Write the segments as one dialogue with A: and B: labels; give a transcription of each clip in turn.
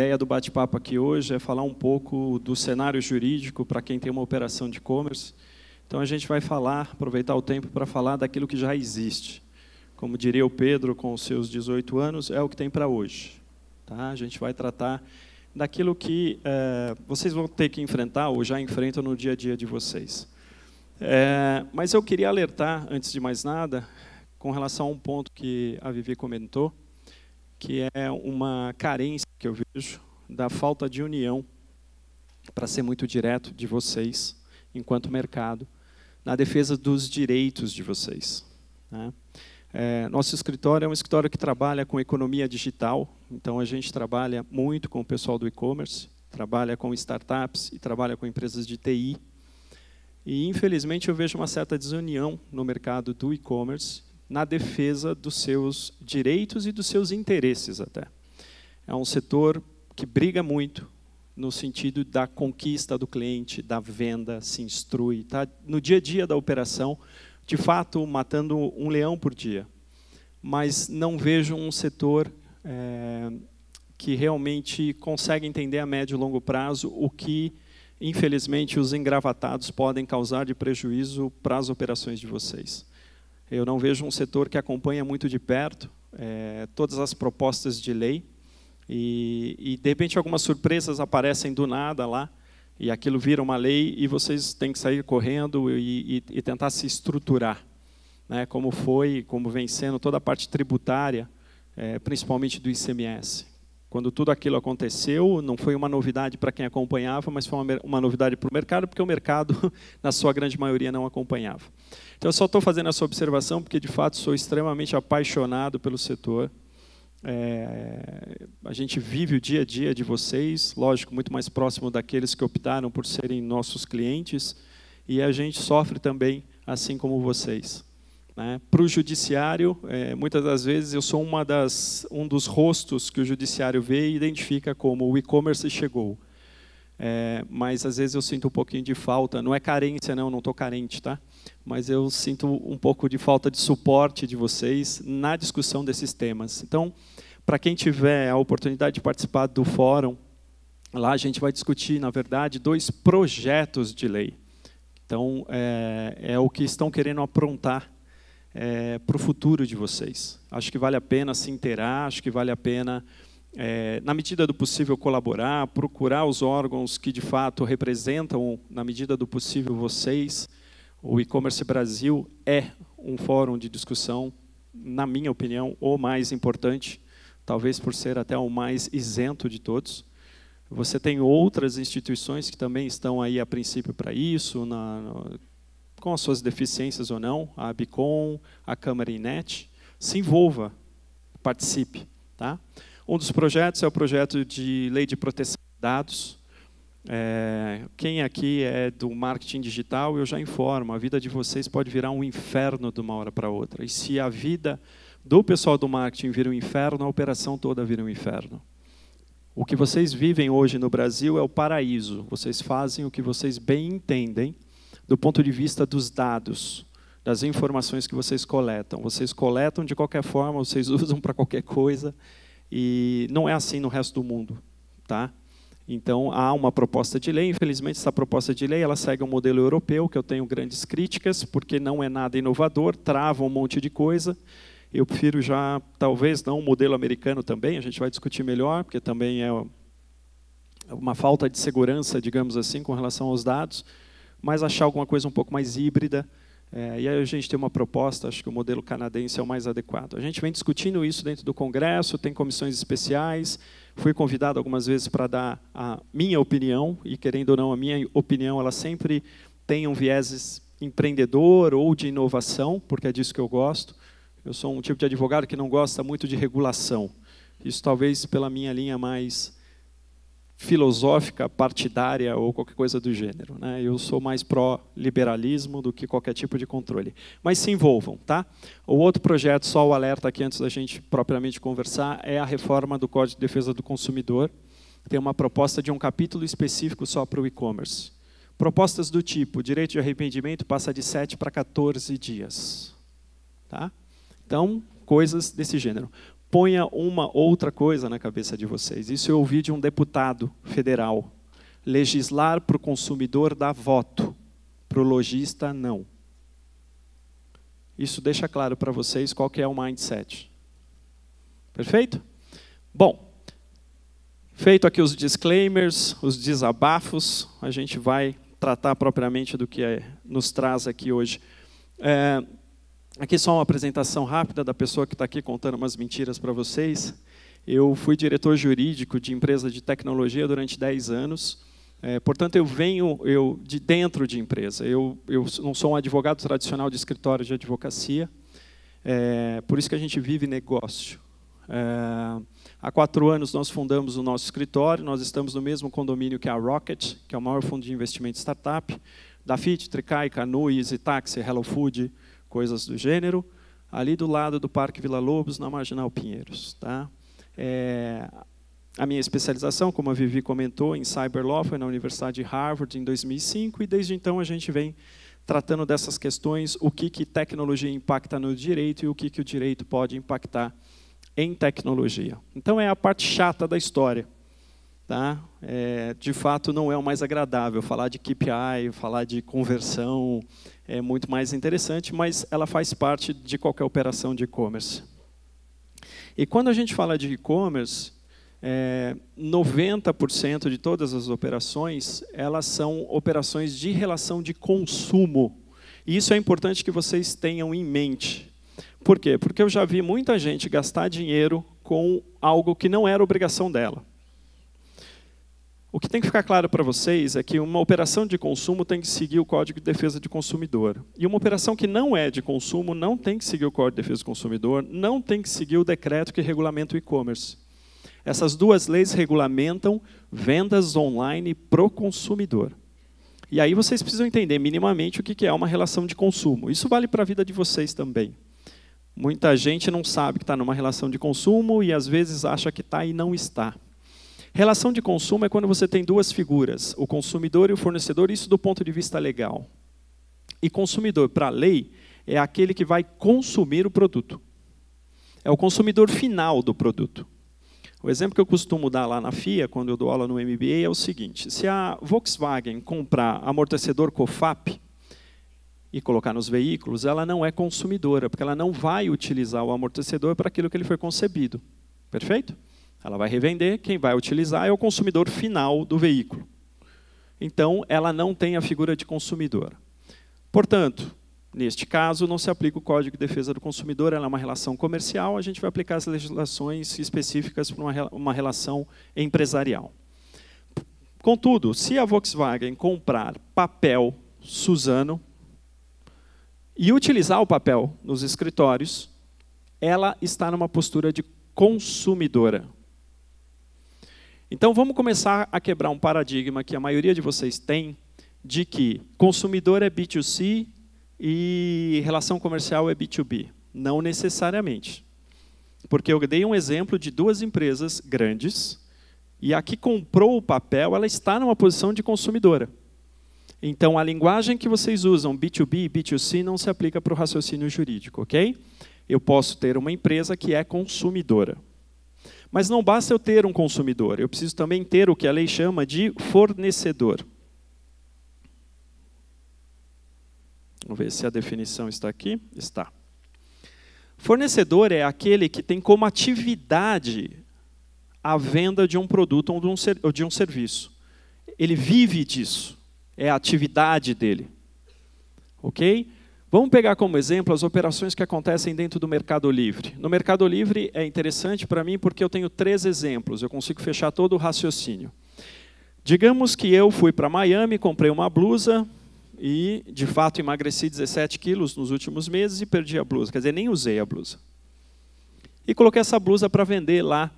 A: ideia do bate-papo aqui hoje é falar um pouco do cenário jurídico para quem tem uma operação de e-commerce. Então a gente vai falar, aproveitar o tempo para falar daquilo que já existe. Como diria o Pedro com os seus 18 anos, é o que tem para hoje. Tá? A gente vai tratar daquilo que é, vocês vão ter que enfrentar ou já enfrentam no dia a dia de vocês. É, mas eu queria alertar, antes de mais nada, com relação a um ponto que a Vivi comentou, que é uma carência que eu vejo da falta de união, para ser muito direto, de vocês, enquanto mercado, na defesa dos direitos de vocês. Né? É, nosso escritório é um escritório que trabalha com economia digital, então a gente trabalha muito com o pessoal do e-commerce, trabalha com startups e trabalha com empresas de TI. E, infelizmente, eu vejo uma certa desunião no mercado do e-commerce na defesa dos seus direitos e dos seus interesses até. É um setor que briga muito no sentido da conquista do cliente, da venda, se instrui, tá no dia a dia da operação, de fato matando um leão por dia. Mas não vejo um setor é, que realmente consegue entender a médio e longo prazo o que, infelizmente, os engravatados podem causar de prejuízo para as operações de vocês. Eu não vejo um setor que acompanha muito de perto é, todas as propostas de lei e, e, de repente, algumas surpresas aparecem do nada lá e aquilo vira uma lei e vocês têm que sair correndo e, e, e tentar se estruturar. Né, como foi, como vem sendo toda a parte tributária, é, principalmente do ICMS. Quando tudo aquilo aconteceu, não foi uma novidade para quem acompanhava, mas foi uma, uma novidade para o mercado, porque o mercado, na sua grande maioria, não acompanhava. Então, eu só estou fazendo essa observação porque, de fato, sou extremamente apaixonado pelo setor. É, a gente vive o dia a dia de vocês, lógico, muito mais próximo daqueles que optaram por serem nossos clientes, e a gente sofre também, assim como vocês. Né? Para o judiciário, é, muitas das vezes eu sou uma das, um dos rostos que o judiciário vê e identifica como o e-commerce chegou. É, mas às vezes eu sinto um pouquinho de falta. Não é carência, não, não estou carente, tá? Mas eu sinto um pouco de falta de suporte de vocês na discussão desses temas. Então, para quem tiver a oportunidade de participar do fórum, lá a gente vai discutir, na verdade, dois projetos de lei. Então, é, é o que estão querendo aprontar é, para o futuro de vocês. Acho que vale a pena se inteirar, acho que vale a pena, é, na medida do possível, colaborar, procurar os órgãos que de fato representam, na medida do possível, vocês. O e-commerce Brasil é um fórum de discussão, na minha opinião, o mais importante, talvez por ser até o mais isento de todos. Você tem outras instituições que também estão aí a princípio para isso, na, com as suas deficiências ou não, a Bicom a Câmara Inet, se envolva, participe. Tá? Um dos projetos é o projeto de lei de proteção de dados. É, quem aqui é do marketing digital, eu já informo, a vida de vocês pode virar um inferno de uma hora para outra. E se a vida do pessoal do marketing vira um inferno, a operação toda vira um inferno. O que vocês vivem hoje no Brasil é o paraíso. Vocês fazem o que vocês bem entendem, do ponto de vista dos dados, das informações que vocês coletam. Vocês coletam de qualquer forma, vocês usam para qualquer coisa, e não é assim no resto do mundo. Tá? Então, há uma proposta de lei. Infelizmente, essa proposta de lei ela segue um modelo europeu, que eu tenho grandes críticas, porque não é nada inovador, trava um monte de coisa. Eu prefiro já, talvez, não um modelo americano também, a gente vai discutir melhor, porque também é uma falta de segurança, digamos assim, com relação aos dados mas achar alguma coisa um pouco mais híbrida. É, e aí a gente tem uma proposta, acho que o modelo canadense é o mais adequado. A gente vem discutindo isso dentro do Congresso, tem comissões especiais. Fui convidado algumas vezes para dar a minha opinião, e querendo ou não, a minha opinião ela sempre tem um viés empreendedor ou de inovação, porque é disso que eu gosto. Eu sou um tipo de advogado que não gosta muito de regulação. Isso talvez pela minha linha mais filosófica, partidária ou qualquer coisa do gênero. Né? Eu sou mais pró-liberalismo do que qualquer tipo de controle. Mas se envolvam, tá? O outro projeto, só o alerta aqui antes da gente propriamente conversar, é a reforma do Código de Defesa do Consumidor. Tem uma proposta de um capítulo específico só para o e-commerce. Propostas do tipo, direito de arrependimento passa de 7 para 14 dias. Tá? Então, coisas desse gênero ponha uma outra coisa na cabeça de vocês. Isso eu ouvi de um deputado federal. Legislar para o consumidor dá voto, para o lojista não. Isso deixa claro para vocês qual que é o mindset. Perfeito? Bom, feito aqui os disclaimers, os desabafos, a gente vai tratar propriamente do que é, nos traz aqui hoje. É, Aqui só uma apresentação rápida da pessoa que está aqui contando umas mentiras para vocês. Eu fui diretor jurídico de empresa de tecnologia durante 10 anos. É, portanto, eu venho eu de dentro de empresa. Eu, eu não sou um advogado tradicional de escritório de advocacia. É, por isso que a gente vive negócio. É, há quatro anos nós fundamos o nosso escritório. Nós estamos no mesmo condomínio que a Rocket, que é o maior fundo de investimento startup, da FIT, Tricai, Canoe, EasyTaxi, Hello Food, coisas do gênero, ali do lado do Parque Vila Lobos, na Marginal Pinheiros. Tá? É, a minha especialização, como a Vivi comentou, em Cyber Law foi na Universidade de Harvard em 2005 e desde então a gente vem tratando dessas questões, o que, que tecnologia impacta no direito e o que, que o direito pode impactar em tecnologia. Então é a parte chata da história. Tá? É, de fato, não é o mais agradável. Falar de KPI, falar de conversão é muito mais interessante, mas ela faz parte de qualquer operação de e-commerce. E quando a gente fala de e-commerce, é, 90% de todas as operações elas são operações de relação de consumo. E isso é importante que vocês tenham em mente. Por quê? Porque eu já vi muita gente gastar dinheiro com algo que não era obrigação dela. O que tem que ficar claro para vocês é que uma operação de consumo tem que seguir o Código de Defesa de Consumidor. E uma operação que não é de consumo não tem que seguir o Código de Defesa do Consumidor, não tem que seguir o decreto que regulamenta o e-commerce. Essas duas leis regulamentam vendas online para o consumidor. E aí vocês precisam entender minimamente o que é uma relação de consumo. Isso vale para a vida de vocês também. Muita gente não sabe que está numa relação de consumo e às vezes acha que está e não está. Relação de consumo é quando você tem duas figuras, o consumidor e o fornecedor, isso do ponto de vista legal. E consumidor, para a lei, é aquele que vai consumir o produto. É o consumidor final do produto. O exemplo que eu costumo dar lá na FIA, quando eu dou aula no MBA, é o seguinte: se a Volkswagen comprar amortecedor COFAP e colocar nos veículos, ela não é consumidora, porque ela não vai utilizar o amortecedor para aquilo que ele foi concebido. Perfeito? Ela vai revender, quem vai utilizar é o consumidor final do veículo. Então, ela não tem a figura de consumidor. Portanto, neste caso, não se aplica o Código de Defesa do Consumidor, ela é uma relação comercial, a gente vai aplicar as legislações específicas para uma, uma relação empresarial. Contudo, se a Volkswagen comprar papel Suzano e utilizar o papel nos escritórios, ela está numa postura de consumidora. Então vamos começar a quebrar um paradigma que a maioria de vocês tem de que consumidor é B2C e relação comercial é B2B. Não necessariamente. Porque eu dei um exemplo de duas empresas grandes e a que comprou o papel, ela está numa posição de consumidora. Então, a linguagem que vocês usam, B2B e B2C, não se aplica para o raciocínio jurídico, ok? Eu posso ter uma empresa que é consumidora. Mas não basta eu ter um consumidor, eu preciso também ter o que a lei chama de fornecedor. Vamos ver se a definição está aqui. Está. Fornecedor é aquele que tem como atividade a venda de um produto ou de um, ou de um serviço. Ele vive disso. É a atividade dele. Ok? Vamos pegar como exemplo as operações que acontecem dentro do Mercado Livre. No Mercado Livre é interessante para mim porque eu tenho três exemplos, eu consigo fechar todo o raciocínio. Digamos que eu fui para Miami, comprei uma blusa e, de fato, emagreci 17 quilos nos últimos meses e perdi a blusa, quer dizer, nem usei a blusa. E coloquei essa blusa para vender lá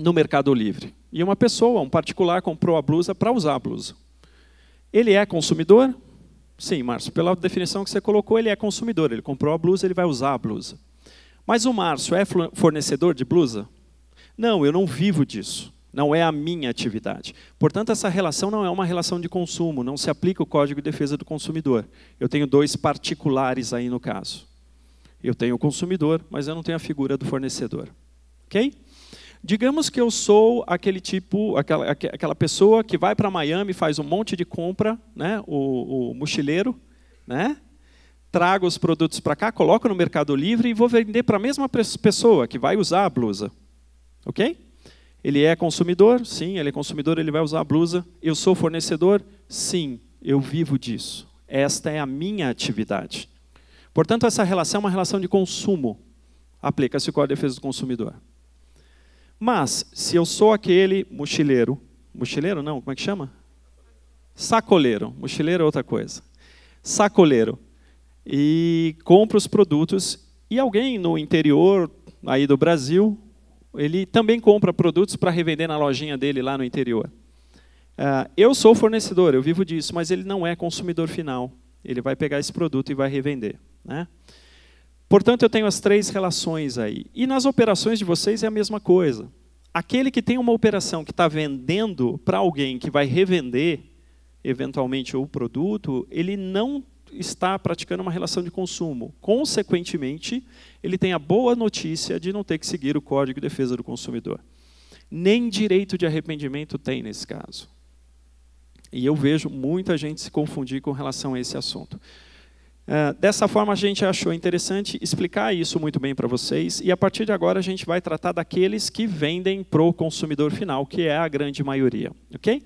A: no Mercado Livre. E uma pessoa, um particular, comprou a blusa para usar a blusa. Ele é consumidor? Sim, Márcio, pela definição que você colocou, ele é consumidor, ele comprou a blusa, ele vai usar a blusa. Mas o Márcio é fornecedor de blusa? Não, eu não vivo disso. Não é a minha atividade. Portanto, essa relação não é uma relação de consumo, não se aplica o Código de Defesa do Consumidor. Eu tenho dois particulares aí no caso. Eu tenho o consumidor, mas eu não tenho a figura do fornecedor. Ok? Digamos que eu sou aquele tipo, aquela, aquela pessoa que vai para Miami, faz um monte de compra, né? o, o mochileiro, né? trago os produtos para cá, coloco no Mercado Livre e vou vender para a mesma pessoa que vai usar a blusa. Ok? Ele é consumidor? Sim, ele é consumidor, ele vai usar a blusa. Eu sou fornecedor? Sim, eu vivo disso. Esta é a minha atividade. Portanto, essa relação é uma relação de consumo. Aplica-se o Código de Defesa do Consumidor. Mas, se eu sou aquele mochileiro, mochileiro não, como é que chama? Sacoleiro. Mochileiro é outra coisa. Sacoleiro. E compro os produtos e alguém no interior aí do Brasil, ele também compra produtos para revender na lojinha dele lá no interior. Ah, eu sou fornecedor, eu vivo disso, mas ele não é consumidor final. Ele vai pegar esse produto e vai revender. Né? Portanto, eu tenho as três relações aí. E nas operações de vocês é a mesma coisa. Aquele que tem uma operação que está vendendo para alguém que vai revender, eventualmente, o produto, ele não está praticando uma relação de consumo. Consequentemente, ele tem a boa notícia de não ter que seguir o Código de Defesa do Consumidor. Nem direito de arrependimento tem nesse caso. E eu vejo muita gente se confundir com relação a esse assunto. É, dessa forma, a gente achou interessante explicar isso muito bem para vocês, e a partir de agora a gente vai tratar daqueles que vendem para o consumidor final, que é a grande maioria. ok?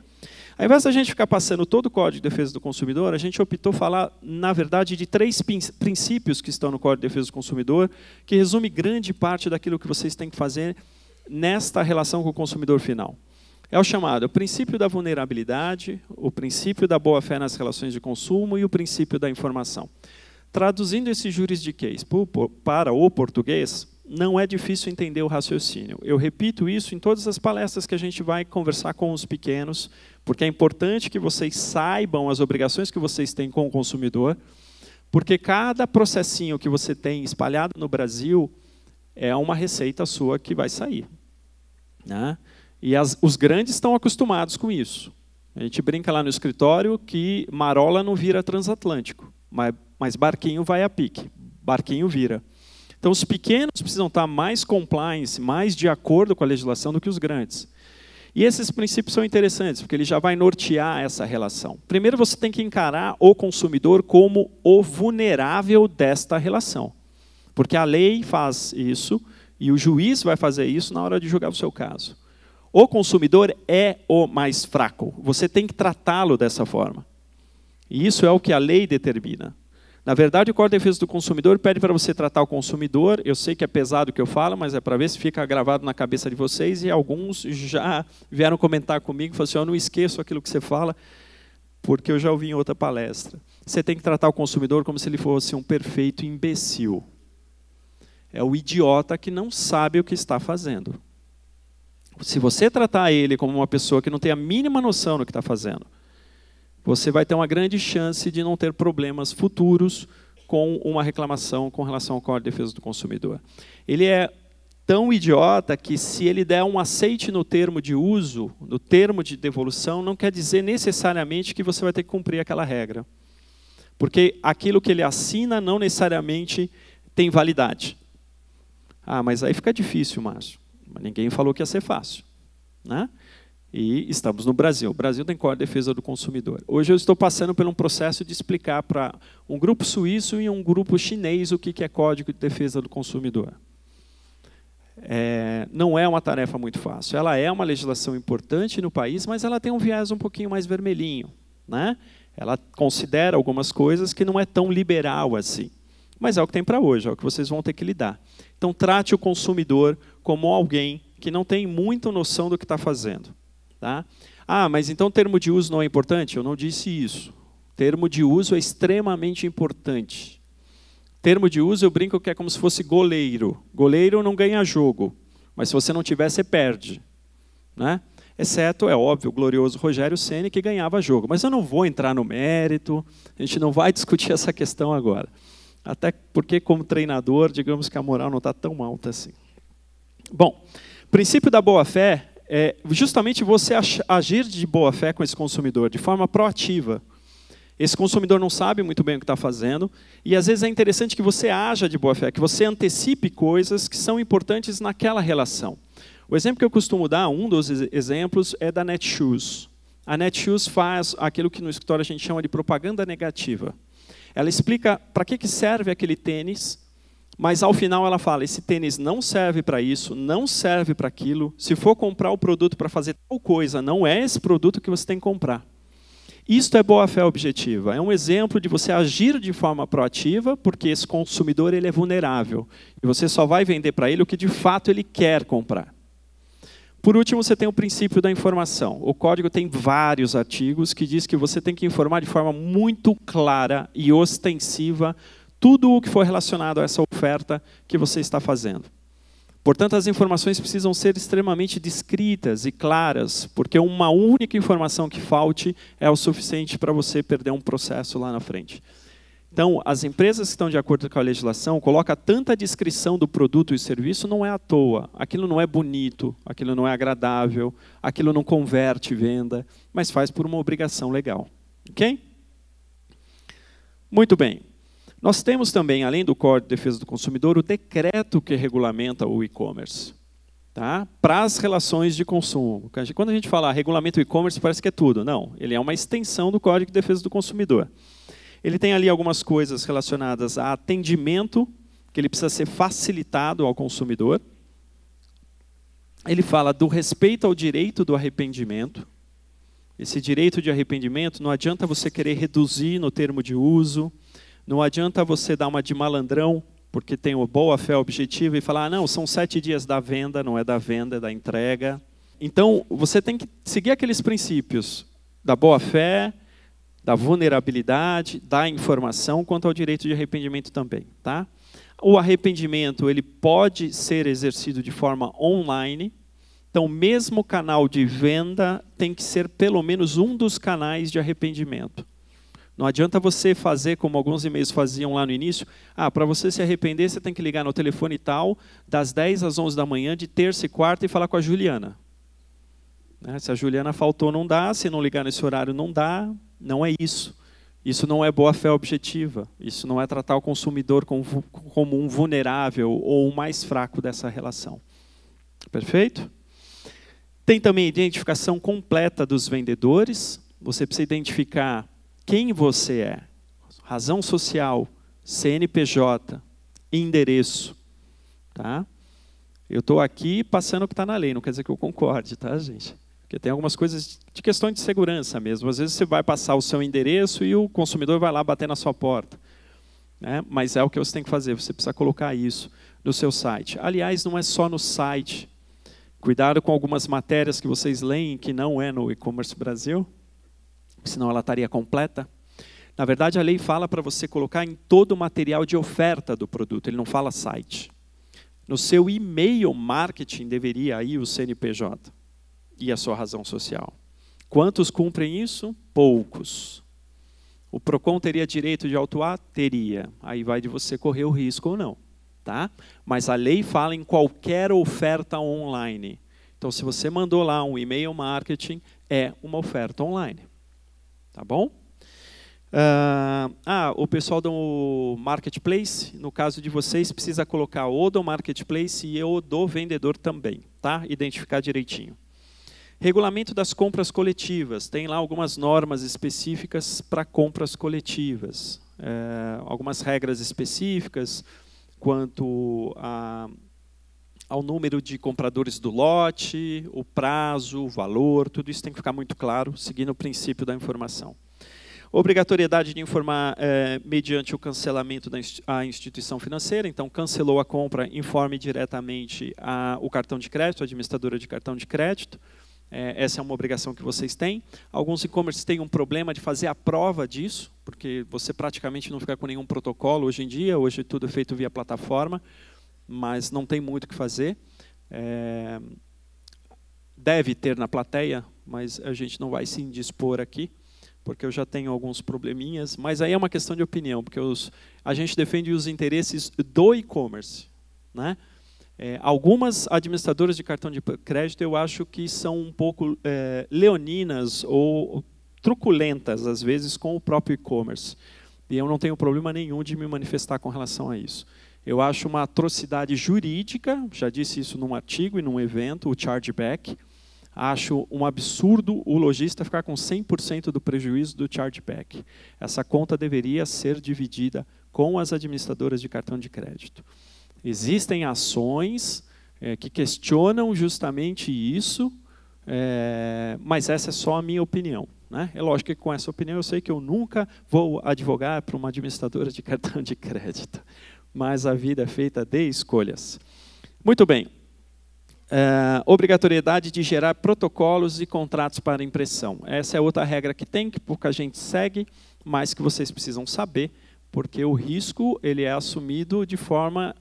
A: Ao invés da gente ficar passando todo o Código de Defesa do Consumidor, a gente optou falar, na verdade, de três princípios que estão no Código de Defesa do Consumidor, que resume grande parte daquilo que vocês têm que fazer nesta relação com o consumidor final é o chamado o princípio da vulnerabilidade, o princípio da boa-fé nas relações de consumo e o princípio da informação. Traduzindo esse juridiquês para o português, não é difícil entender o raciocínio. Eu repito isso em todas as palestras que a gente vai conversar com os pequenos, porque é importante que vocês saibam as obrigações que vocês têm com o consumidor, porque cada processinho que você tem espalhado no Brasil é uma receita sua que vai sair. Né? E as, os grandes estão acostumados com isso. A gente brinca lá no escritório que marola não vira transatlântico, mas, mas barquinho vai a pique, barquinho vira. Então, os pequenos precisam estar mais compliance, mais de acordo com a legislação do que os grandes. E esses princípios são interessantes, porque ele já vai nortear essa relação. Primeiro, você tem que encarar o consumidor como o vulnerável desta relação. Porque a lei faz isso e o juiz vai fazer isso na hora de julgar o seu caso. O consumidor é o mais fraco. Você tem que tratá-lo dessa forma. E isso é o que a lei determina. Na verdade, o Código de Defesa do Consumidor pede para você tratar o consumidor. Eu sei que é pesado o que eu falo, mas é para ver se fica gravado na cabeça de vocês. E alguns já vieram comentar comigo, e falaram assim, eu não esqueço aquilo que você fala, porque eu já ouvi em outra palestra. Você tem que tratar o consumidor como se ele fosse um perfeito imbecil. É o idiota que não sabe o que está fazendo. Se você tratar ele como uma pessoa que não tem a mínima noção do que está fazendo, você vai ter uma grande chance de não ter problemas futuros com uma reclamação com relação ao Código de é Defesa do Consumidor. Ele é tão idiota que se ele der um aceite no termo de uso, no termo de devolução, não quer dizer necessariamente que você vai ter que cumprir aquela regra. Porque aquilo que ele assina não necessariamente tem validade. Ah, mas aí fica difícil, Márcio. Mas ninguém falou que ia ser fácil. Né? E estamos no Brasil. O Brasil tem código de defesa do consumidor. Hoje eu estou passando por um processo de explicar para um grupo suíço e um grupo chinês o que é código de defesa do consumidor. É, não é uma tarefa muito fácil. Ela é uma legislação importante no país, mas ela tem um viés um pouquinho mais vermelhinho. Né? Ela considera algumas coisas que não é tão liberal assim. Mas é o que tem para hoje, é o que vocês vão ter que lidar. Então, trate o consumidor como alguém que não tem muita noção do que está fazendo. Tá? Ah, mas então termo de uso não é importante? Eu não disse isso. Termo de uso é extremamente importante. Termo de uso, eu brinco que é como se fosse goleiro. Goleiro não ganha jogo, mas se você não tiver, você perde. Né? Exceto, é óbvio, o glorioso Rogério Ceni que ganhava jogo. Mas eu não vou entrar no mérito, a gente não vai discutir essa questão agora. Até porque, como treinador, digamos que a moral não está tão alta assim. Bom, o princípio da boa-fé é justamente você agir de boa-fé com esse consumidor, de forma proativa. Esse consumidor não sabe muito bem o que está fazendo, e às vezes é interessante que você haja de boa-fé, que você antecipe coisas que são importantes naquela relação. O exemplo que eu costumo dar, um dos exemplos, é da Netshoes. A Netshoes faz aquilo que no escritório a gente chama de propaganda negativa. Ela explica para que serve aquele tênis mas ao final ela fala: esse tênis não serve para isso, não serve para aquilo. Se for comprar o produto para fazer tal coisa, não é esse produto que você tem que comprar. Isto é boa fé objetiva. É um exemplo de você agir de forma proativa, porque esse consumidor ele é vulnerável e você só vai vender para ele o que de fato ele quer comprar. Por último, você tem o princípio da informação. O código tem vários artigos que diz que você tem que informar de forma muito clara e ostensiva tudo o que for relacionado a essa oferta que você está fazendo. Portanto, as informações precisam ser extremamente descritas e claras, porque uma única informação que falte é o suficiente para você perder um processo lá na frente. Então, as empresas que estão de acordo com a legislação colocam tanta descrição do produto e serviço, não é à toa. Aquilo não é bonito, aquilo não é agradável, aquilo não converte venda, mas faz por uma obrigação legal. Ok? Muito bem. Nós temos também, além do Código de Defesa do Consumidor, o decreto que regulamenta o e-commerce. Tá? Para as relações de consumo. Quando a gente fala regulamento e-commerce, parece que é tudo. Não, ele é uma extensão do Código de Defesa do Consumidor. Ele tem ali algumas coisas relacionadas a atendimento, que ele precisa ser facilitado ao consumidor. Ele fala do respeito ao direito do arrependimento. Esse direito de arrependimento não adianta você querer reduzir no termo de uso, não adianta você dar uma de malandrão, porque tem uma boa fé objetiva, e falar, ah, não, são sete dias da venda, não é da venda, é da entrega. Então, você tem que seguir aqueles princípios da boa fé, da vulnerabilidade, da informação, quanto ao direito de arrependimento também. Tá? O arrependimento ele pode ser exercido de forma online, então, mesmo canal de venda tem que ser pelo menos um dos canais de arrependimento. Não adianta você fazer como alguns e-mails faziam lá no início. Ah, para você se arrepender, você tem que ligar no telefone tal, das 10 às 11 da manhã, de terça e quarta, e falar com a Juliana. Né? Se a Juliana faltou, não dá. Se não ligar nesse horário, não dá. Não é isso. Isso não é boa-fé objetiva. Isso não é tratar o consumidor como um vulnerável ou o mais fraco dessa relação. Perfeito? Tem também a identificação completa dos vendedores. Você precisa identificar quem você é, razão social, CNPJ, endereço, tá? Eu estou aqui passando o que está na lei, não quer dizer que eu concorde, tá, gente? Porque tem algumas coisas de questão de segurança mesmo. Às vezes você vai passar o seu endereço e o consumidor vai lá bater na sua porta. Né? Mas é o que você tem que fazer, você precisa colocar isso no seu site. Aliás, não é só no site. Cuidado com algumas matérias que vocês leem que não é no e-commerce Brasil, senão ela estaria completa. Na verdade, a lei fala para você colocar em todo o material de oferta do produto, ele não fala site. No seu e-mail marketing deveria ir o CNPJ e a sua razão social. Quantos cumprem isso? Poucos. O Procon teria direito de autuar? Teria. Aí vai de você correr o risco ou não, tá? Mas a lei fala em qualquer oferta online. Então, se você mandou lá um e-mail marketing, é uma oferta online. Tá bom? Ah, ah, o pessoal do marketplace, no caso de vocês, precisa colocar o do marketplace e o do vendedor também, tá? Identificar direitinho. Regulamento das compras coletivas. Tem lá algumas normas específicas para compras coletivas. É, algumas regras específicas quanto a ao número de compradores do lote, o prazo, o valor, tudo isso tem que ficar muito claro, seguindo o princípio da informação. Obrigatoriedade de informar eh, mediante o cancelamento da instituição financeira, então cancelou a compra, informe diretamente a, o cartão de crédito, a administradora de cartão de crédito. É, essa é uma obrigação que vocês têm. Alguns e-commerce têm um problema de fazer a prova disso, porque você praticamente não fica com nenhum protocolo hoje em dia, hoje tudo é feito via plataforma mas não tem muito o que fazer. É, deve ter na plateia, mas a gente não vai se indispor aqui, porque eu já tenho alguns probleminhas. Mas aí é uma questão de opinião, porque os, a gente defende os interesses do e-commerce. Né? É, algumas administradoras de cartão de crédito eu acho que são um pouco é, leoninas ou truculentas, às vezes, com o próprio e-commerce. E eu não tenho problema nenhum de me manifestar com relação a isso. Eu acho uma atrocidade jurídica, já disse isso num artigo e num evento, o chargeback. Acho um absurdo o lojista ficar com 100% do prejuízo do chargeback. Essa conta deveria ser dividida com as administradoras de cartão de crédito. Existem ações é, que questionam justamente isso, é, mas essa é só a minha opinião. Né? É lógico que com essa opinião eu sei que eu nunca vou advogar para uma administradora de cartão de crédito mas a vida é feita de escolhas. Muito bem. É, obrigatoriedade de gerar protocolos e contratos para impressão. Essa é outra regra que tem, que pouca gente segue, mas que vocês precisam saber, porque o risco ele é assumido de forma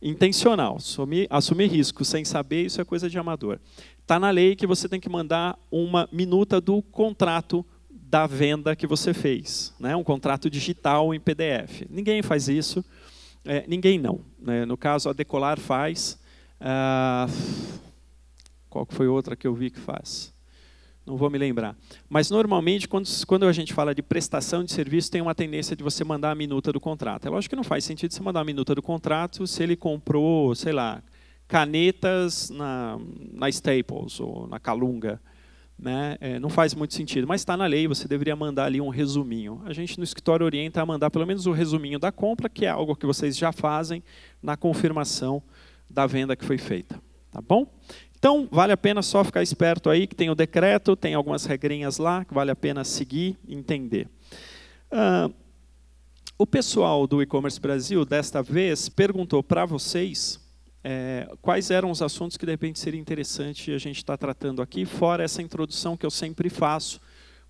A: intencional. Assumir, assumir risco sem saber, isso é coisa de amador. Está na lei que você tem que mandar uma minuta do contrato da venda que você fez, né? um contrato digital em PDF. Ninguém faz isso. É, ninguém não. Né? No caso, a Decolar faz. Ah, qual que foi outra que eu vi que faz? Não vou me lembrar. Mas, normalmente, quando, quando a gente fala de prestação de serviço, tem uma tendência de você mandar a minuta do contrato. É lógico que não faz sentido você mandar a minuta do contrato se ele comprou, sei lá, canetas na, na Staples ou na Calunga né, é, não faz muito sentido, mas está na lei, você deveria mandar ali um resuminho. A gente no escritório orienta a mandar pelo menos o resuminho da compra, que é algo que vocês já fazem na confirmação da venda que foi feita. Tá bom? Então, vale a pena só ficar esperto aí, que tem o decreto, tem algumas regrinhas lá, que vale a pena seguir e entender. Uh, o pessoal do e-commerce Brasil, desta vez, perguntou para vocês é, quais eram os assuntos que de repente seria interessante a gente estar tá tratando aqui, fora essa introdução que eu sempre faço,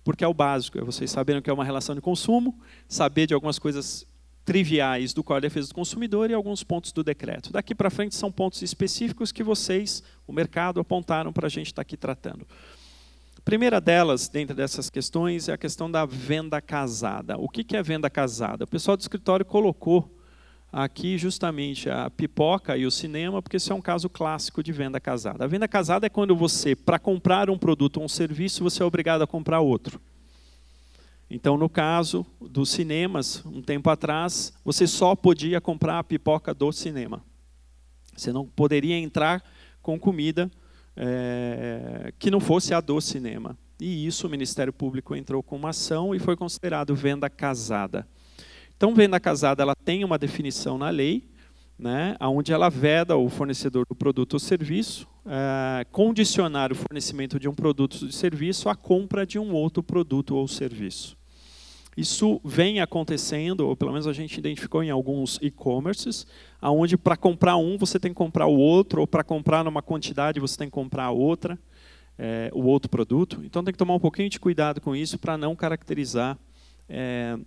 A: porque é o básico, é vocês saberem o que é uma relação de consumo, saber de algumas coisas triviais do Código de é Defesa do Consumidor e alguns pontos do decreto. Daqui para frente são pontos específicos que vocês, o mercado, apontaram para a gente estar tá aqui tratando. primeira delas, dentro dessas questões, é a questão da venda casada. O que é venda casada? O pessoal do escritório colocou aqui justamente a pipoca e o cinema, porque isso é um caso clássico de venda casada. A venda casada é quando você, para comprar um produto ou um serviço, você é obrigado a comprar outro. Então, no caso dos cinemas, um tempo atrás, você só podia comprar a pipoca do cinema. Você não poderia entrar com comida é, que não fosse a do cinema. E isso o Ministério Público entrou com uma ação e foi considerado venda casada. Então, venda casada ela tem uma definição na lei, né, onde ela veda o fornecedor do produto ou serviço, é, condicionar o fornecimento de um produto ou serviço à compra de um outro produto ou serviço. Isso vem acontecendo, ou pelo menos a gente identificou em alguns e-commerces, aonde para comprar um você tem que comprar o outro, ou para comprar numa quantidade você tem que comprar outra, é, o outro produto. Então tem que tomar um pouquinho de cuidado com isso para não caracterizar é,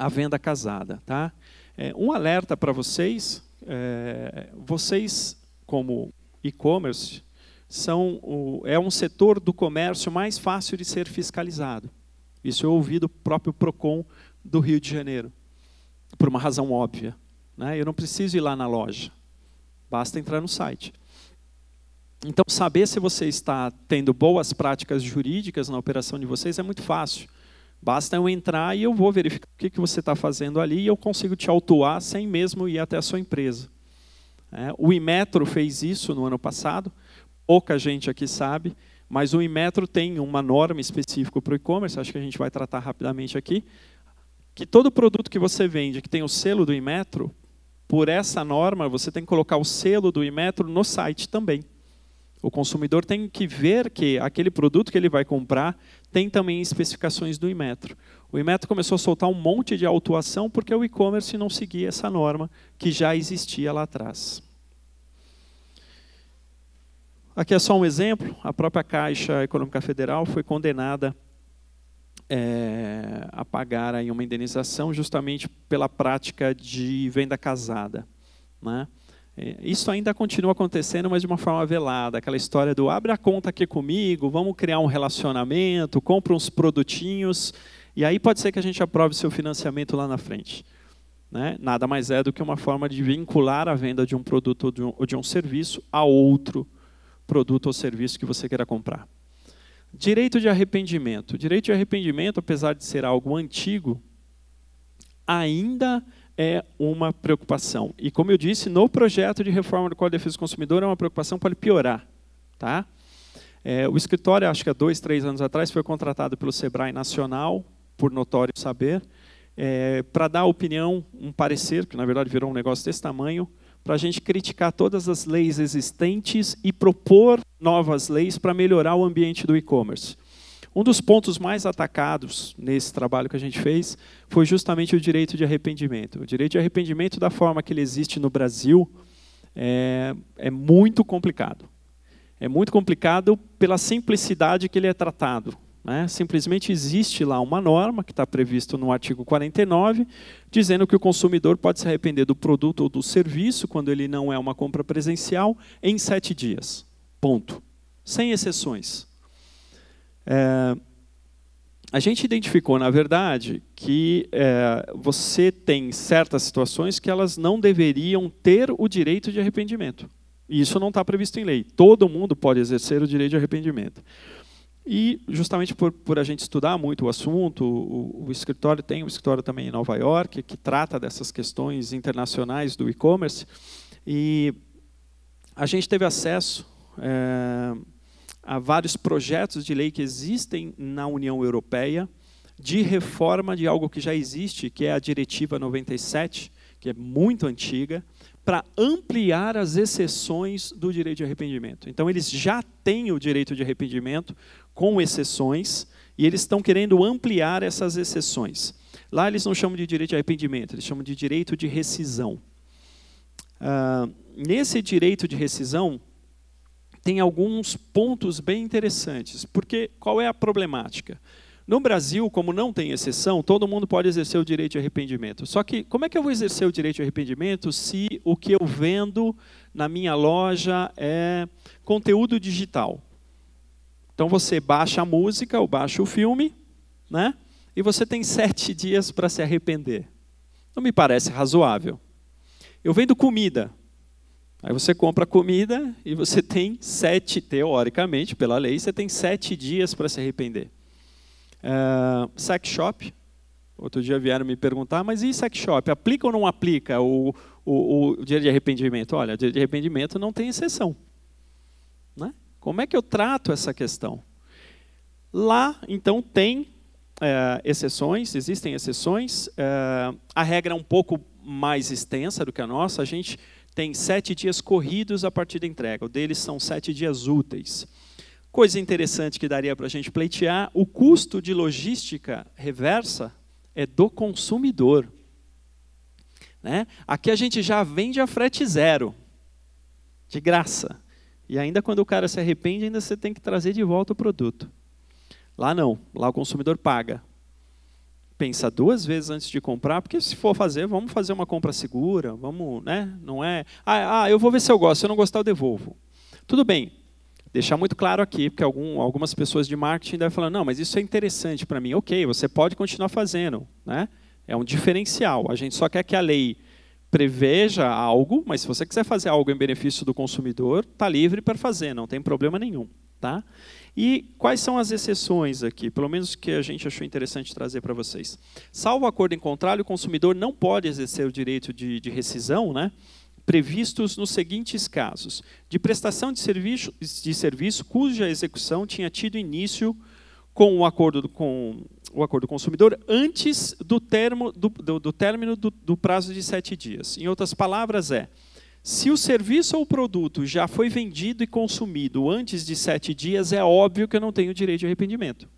A: a venda casada. Tá? É, um alerta para vocês: é, vocês, como e-commerce, são o, é um setor do comércio mais fácil de ser fiscalizado. Isso eu ouvi do próprio PROCON do Rio de Janeiro, por uma razão óbvia. Né? Eu não preciso ir lá na loja, basta entrar no site. Então, saber se você está tendo boas práticas jurídicas na operação de vocês é muito fácil. Basta eu entrar e eu vou verificar o que, que você está fazendo ali e eu consigo te autuar sem mesmo ir até a sua empresa. É, o Imetro fez isso no ano passado, pouca gente aqui sabe, mas o Imetro tem uma norma específica para o e-commerce, acho que a gente vai tratar rapidamente aqui, que todo produto que você vende que tem o selo do Imetro, por essa norma, você tem que colocar o selo do Imetro no site também. O consumidor tem que ver que aquele produto que ele vai comprar tem também especificações do Imetro. O Imetro começou a soltar um monte de autuação porque o e-commerce não seguia essa norma que já existia lá atrás. Aqui é só um exemplo. A própria Caixa Econômica Federal foi condenada é, a pagar aí uma indenização justamente pela prática de venda casada. Né? Isso ainda continua acontecendo, mas de uma forma velada. Aquela história do abre a conta aqui comigo, vamos criar um relacionamento, compra uns produtinhos, e aí pode ser que a gente aprove seu financiamento lá na frente. Né? Nada mais é do que uma forma de vincular a venda de um produto ou de um, ou de um serviço a outro produto ou serviço que você queira comprar. Direito de arrependimento. Direito de arrependimento, apesar de ser algo antigo, ainda é uma preocupação. E como eu disse, no projeto de reforma do Código de Defesa do Consumidor é uma preocupação para pode piorar. Tá? É, o escritório, acho que há dois, três anos atrás, foi contratado pelo SEBRAE Nacional, por notório saber, é, para dar opinião, um parecer, que na verdade virou um negócio desse tamanho, para a gente criticar todas as leis existentes e propor novas leis para melhorar o ambiente do e-commerce. Um dos pontos mais atacados nesse trabalho que a gente fez foi justamente o direito de arrependimento. O direito de arrependimento, da forma que ele existe no Brasil, é, é muito complicado. É muito complicado pela simplicidade que ele é tratado. Né? Simplesmente existe lá uma norma, que está previsto no artigo 49, dizendo que o consumidor pode se arrepender do produto ou do serviço, quando ele não é uma compra presencial, em sete dias. Ponto. Sem exceções. É, a gente identificou, na verdade, que é, você tem certas situações que elas não deveriam ter o direito de arrependimento. E isso não está previsto em lei. Todo mundo pode exercer o direito de arrependimento. E justamente por, por a gente estudar muito o assunto, o, o, escritório tem um escritório também em Nova York que trata dessas questões internacionais do e-commerce. E a gente teve acesso. É, há vários projetos de lei que existem na União Europeia de reforma de algo que já existe, que é a Diretiva 97, que é muito antiga, para ampliar as exceções do direito de arrependimento. Então, eles já têm o direito de arrependimento com exceções, e eles estão querendo ampliar essas exceções. Lá eles não chamam de direito de arrependimento, eles chamam de direito de rescisão. Uh, nesse direito de rescisão, tem alguns pontos bem interessantes, porque qual é a problemática? No Brasil, como não tem exceção, todo mundo pode exercer o direito de arrependimento. Só que como é que eu vou exercer o direito de arrependimento se o que eu vendo na minha loja é conteúdo digital? Então você baixa a música ou baixa o filme, né? E você tem sete dias para se arrepender. Não me parece razoável. Eu vendo comida. Aí você compra comida e você tem sete, teoricamente, pela lei, você tem sete dias para se arrepender. Uh, sex shop, outro dia vieram me perguntar, mas e sex shop? Aplica ou não aplica o, o, o dia de arrependimento? Olha, dia de arrependimento não tem exceção. Né? Como é que eu trato essa questão? Lá, então, tem é, exceções, existem exceções. É, a regra é um pouco mais extensa do que a nossa. A gente tem sete dias corridos a partir da entrega. O deles são sete dias úteis. Coisa interessante que daria para a gente pleitear: o custo de logística reversa é do consumidor. Né? Aqui a gente já vende a frete zero, de graça. E ainda quando o cara se arrepende, ainda você tem que trazer de volta o produto. Lá não, lá o consumidor paga pensa duas vezes antes de comprar, porque se for fazer, vamos fazer uma compra segura, vamos, né? Não é, ah, ah eu vou ver se eu gosto, se eu não gostar eu devolvo. Tudo bem. Deixar muito claro aqui, porque algum, algumas pessoas de marketing devem falar, não, mas isso é interessante para mim. Ok, você pode continuar fazendo, né? É um diferencial. A gente só quer que a lei preveja algo, mas se você quiser fazer algo em benefício do consumidor, tá livre para fazer, não tem problema nenhum, tá? E quais são as exceções aqui? Pelo menos que a gente achou interessante trazer para vocês. Salvo acordo em contrário, o consumidor não pode exercer o direito de, de rescisão, né? previstos nos seguintes casos: de prestação de serviço, de serviço cuja execução tinha tido início com o acordo do, com o acordo do consumidor antes do, termo, do, do, do término do, do prazo de sete dias. Em outras palavras, é se o serviço ou o produto já foi vendido e consumido antes de sete dias, é óbvio que eu não tenho direito de arrependimento.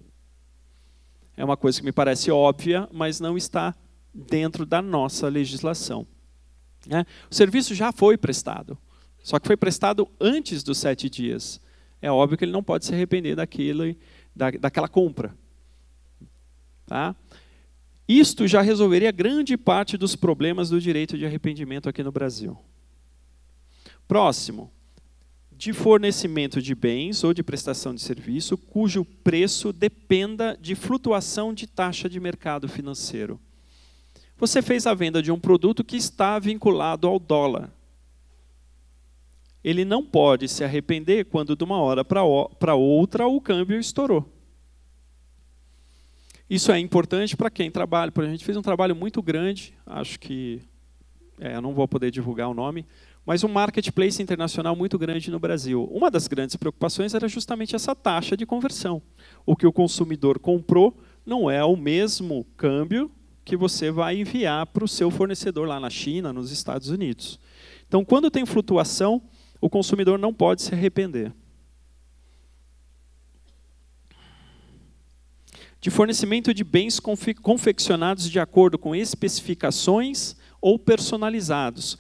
A: É uma coisa que me parece óbvia, mas não está dentro da nossa legislação. Né? O serviço já foi prestado, só que foi prestado antes dos sete dias. É óbvio que ele não pode se arrepender daquele, da, daquela compra. Tá? Isto já resolveria grande parte dos problemas do direito de arrependimento aqui no Brasil. Próximo, de fornecimento de bens ou de prestação de serviço cujo preço dependa de flutuação de taxa de mercado financeiro. Você fez a venda de um produto que está vinculado ao dólar. Ele não pode se arrepender quando, de uma hora para outra, o câmbio estourou. Isso é importante para quem trabalha. A gente fez um trabalho muito grande, acho que. É, eu não vou poder divulgar o nome, mas um marketplace internacional muito grande no Brasil. Uma das grandes preocupações era justamente essa taxa de conversão. O que o consumidor comprou não é o mesmo câmbio que você vai enviar para o seu fornecedor lá na China, nos Estados Unidos. Então, quando tem flutuação, o consumidor não pode se arrepender. de fornecimento de bens confe confeccionados de acordo com especificações ou personalizados.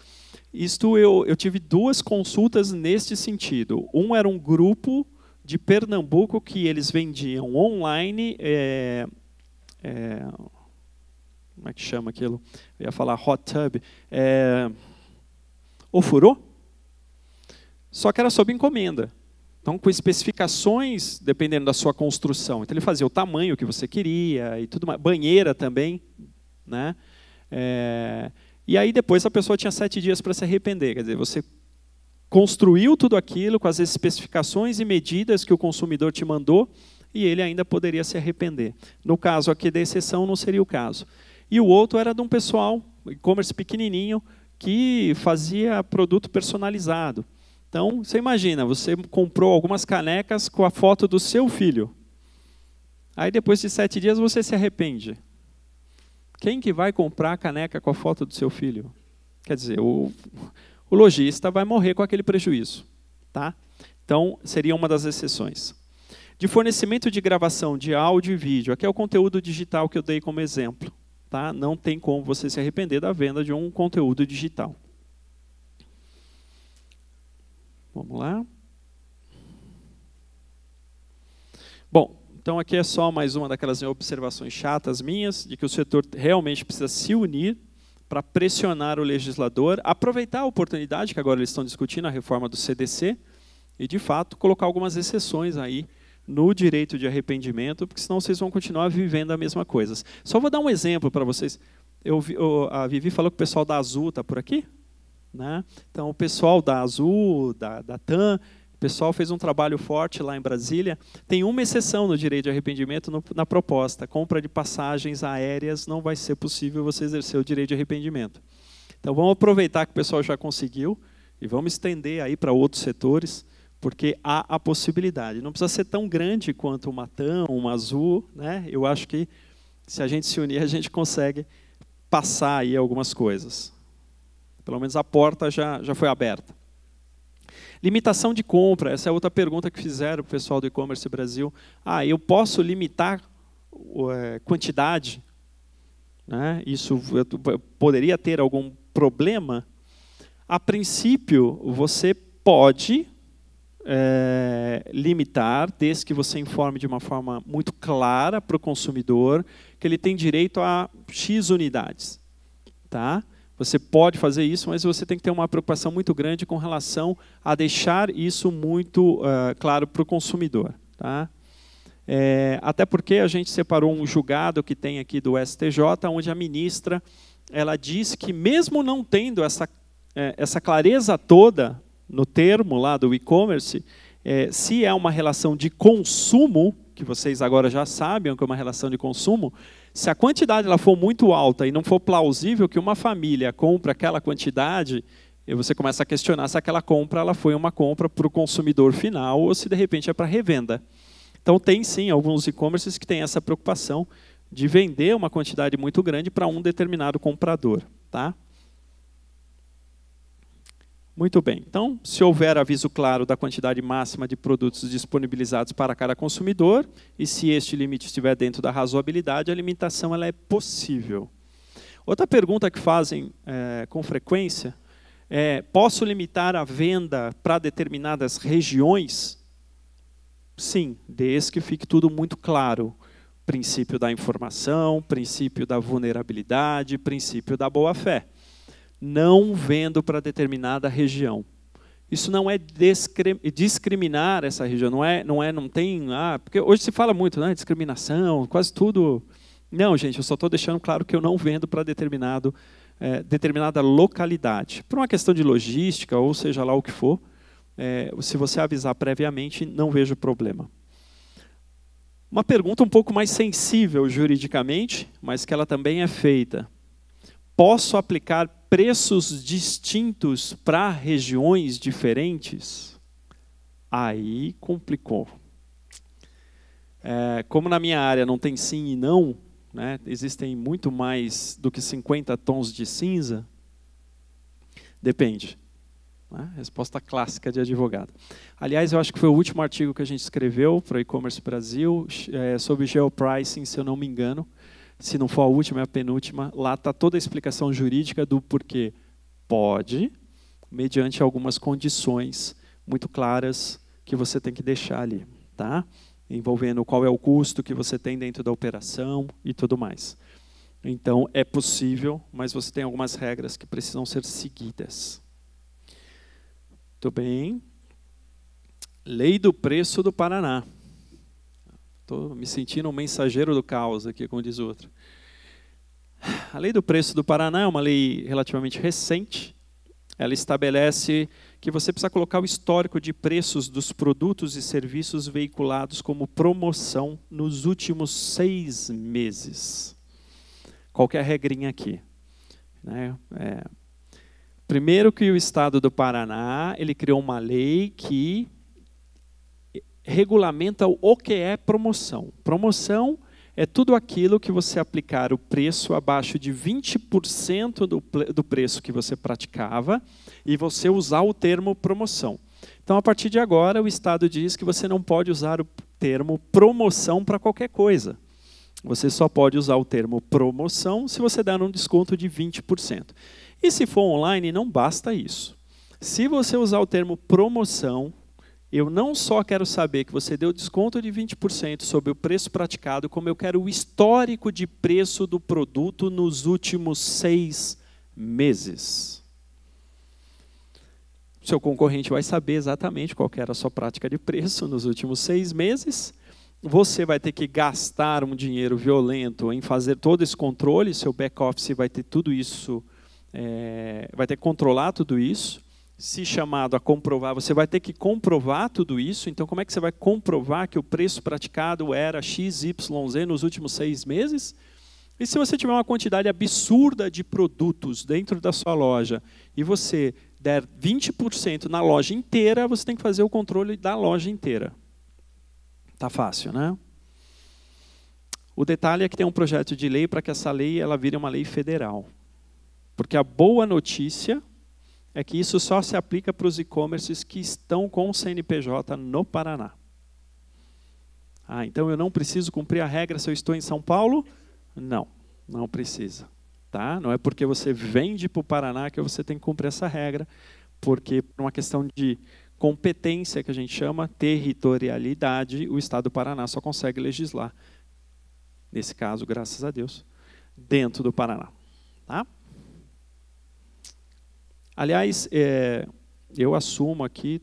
A: Isto eu, eu tive duas consultas neste sentido. Um era um grupo de Pernambuco que eles vendiam online. É, é, como é que chama aquilo? Eu ia falar hot tub. É, ofurô? Só que era sob encomenda. Então, com especificações, dependendo da sua construção. Então, ele fazia o tamanho que você queria e tudo mais. Banheira também. Né? É, e aí depois a pessoa tinha sete dias para se arrepender. Quer dizer, você construiu tudo aquilo com as especificações e medidas que o consumidor te mandou e ele ainda poderia se arrepender. No caso aqui da exceção, não seria o caso. E o outro era de um pessoal, e-commerce pequenininho, que fazia produto personalizado. Então, você imagina, você comprou algumas canecas com a foto do seu filho. Aí, depois de sete dias, você se arrepende. Quem que vai comprar a caneca com a foto do seu filho? Quer dizer, o, o lojista vai morrer com aquele prejuízo. Tá? Então, seria uma das exceções. De fornecimento de gravação de áudio e vídeo, aqui é o conteúdo digital que eu dei como exemplo. Tá? Não tem como você se arrepender da venda de um conteúdo digital. Vamos lá. Bom, então, aqui é só mais uma daquelas observações chatas minhas, de que o setor realmente precisa se unir para pressionar o legislador, aproveitar a oportunidade que agora eles estão discutindo, a reforma do CDC, e, de fato, colocar algumas exceções aí no direito de arrependimento, porque senão vocês vão continuar vivendo a mesma coisa. Só vou dar um exemplo para vocês. Eu, eu, a Vivi falou que o pessoal da Azul está por aqui? Né? Então, o pessoal da Azul, da, da TAM, pessoal fez um trabalho forte lá em Brasília. Tem uma exceção no direito de arrependimento no, na proposta: compra de passagens aéreas não vai ser possível você exercer o direito de arrependimento. Então vamos aproveitar que o pessoal já conseguiu e vamos estender aí para outros setores, porque há a possibilidade. Não precisa ser tão grande quanto o Matão, o Azul, né? Eu acho que se a gente se unir, a gente consegue passar aí algumas coisas. Pelo menos a porta já, já foi aberta. Limitação de compra, essa é outra pergunta que fizeram o pessoal do e-commerce Brasil. Ah, eu posso limitar é, quantidade? Né? Isso poderia ter algum problema? A princípio, você pode é, limitar, desde que você informe de uma forma muito clara para o consumidor que ele tem direito a X unidades. Tá? Você pode fazer isso, mas você tem que ter uma preocupação muito grande com relação a deixar isso muito uh, claro para o consumidor. Tá? É, até porque a gente separou um julgado que tem aqui do STJ, onde a ministra ela diz que mesmo não tendo essa, é, essa clareza toda no termo lá do e-commerce, é, se é uma relação de consumo, que vocês agora já sabem, que é uma relação de consumo, se a quantidade ela for muito alta e não for plausível que uma família compre aquela quantidade, você começa a questionar se aquela compra ela foi uma compra para o consumidor final ou se de repente é para revenda. Então tem sim alguns e-commerces que têm essa preocupação de vender uma quantidade muito grande para um determinado comprador, tá? Muito bem. Então, se houver aviso claro da quantidade máxima de produtos disponibilizados para cada consumidor e se este limite estiver dentro da razoabilidade, a limitação ela é possível. Outra pergunta que fazem é, com frequência é: posso limitar a venda para determinadas regiões? Sim, desde que fique tudo muito claro. Princípio da informação, princípio da vulnerabilidade, princípio da boa-fé não vendo para determinada região. Isso não é discriminar essa região, não é, não é, não tem, ah, porque hoje se fala muito, né, discriminação, quase tudo. Não, gente, eu só estou deixando claro que eu não vendo para determinado, é, determinada localidade. Por uma questão de logística ou seja lá o que for, é, se você avisar previamente, não vejo problema. Uma pergunta um pouco mais sensível juridicamente, mas que ela também é feita posso aplicar preços distintos para regiões diferentes? Aí complicou. É, como na minha área não tem sim e não, né, existem muito mais do que 50 tons de cinza, depende. Né? Resposta clássica de advogado. Aliás, eu acho que foi o último artigo que a gente escreveu para o e-commerce Brasil é, sobre geopricing, se eu não me engano se não for a última, é a penúltima, lá está toda a explicação jurídica do porquê pode, mediante algumas condições muito claras que você tem que deixar ali, tá? Envolvendo qual é o custo que você tem dentro da operação e tudo mais. Então, é possível, mas você tem algumas regras que precisam ser seguidas. Muito bem. Lei do preço do Paraná. Estou me sentindo um mensageiro do caos aqui, como diz o outro. A lei do preço do Paraná é uma lei relativamente recente. Ela estabelece que você precisa colocar o histórico de preços dos produtos e serviços veiculados como promoção nos últimos seis meses. Qualquer é regrinha aqui. Né? É. Primeiro que o Estado do Paraná ele criou uma lei que regulamenta o que é promoção. Promoção é tudo aquilo que você aplicar o preço abaixo de 20% do, do preço que você praticava e você usar o termo promoção. Então, a partir de agora, o Estado diz que você não pode usar o termo promoção para qualquer coisa. Você só pode usar o termo promoção se você der um desconto de 20%. E se for online, não basta isso. Se você usar o termo promoção, eu não só quero saber que você deu desconto de 20% sobre o preço praticado, como eu quero o histórico de preço do produto nos últimos seis meses. Seu concorrente vai saber exatamente qual era a sua prática de preço nos últimos seis meses. Você vai ter que gastar um dinheiro violento em fazer todo esse controle. Seu back-office vai ter tudo isso, é, vai ter que controlar tudo isso se chamado a comprovar, você vai ter que comprovar tudo isso. Então, como é que você vai comprovar que o preço praticado era XYZ nos últimos seis meses? E se você tiver uma quantidade absurda de produtos dentro da sua loja e você der 20% na loja inteira, você tem que fazer o controle da loja inteira. Tá fácil, né? O detalhe é que tem um projeto de lei para que essa lei ela vire uma lei federal. Porque a boa notícia é que isso só se aplica para os e-commerces que estão com o CNPJ no Paraná. Ah, então eu não preciso cumprir a regra se eu estou em São Paulo? Não, não precisa. Tá? Não é porque você vende para o Paraná que você tem que cumprir essa regra, porque por uma questão de competência que a gente chama, territorialidade, o Estado do Paraná só consegue legislar, nesse caso, graças a Deus, dentro do Paraná. Tá? Aliás, é, eu assumo aqui,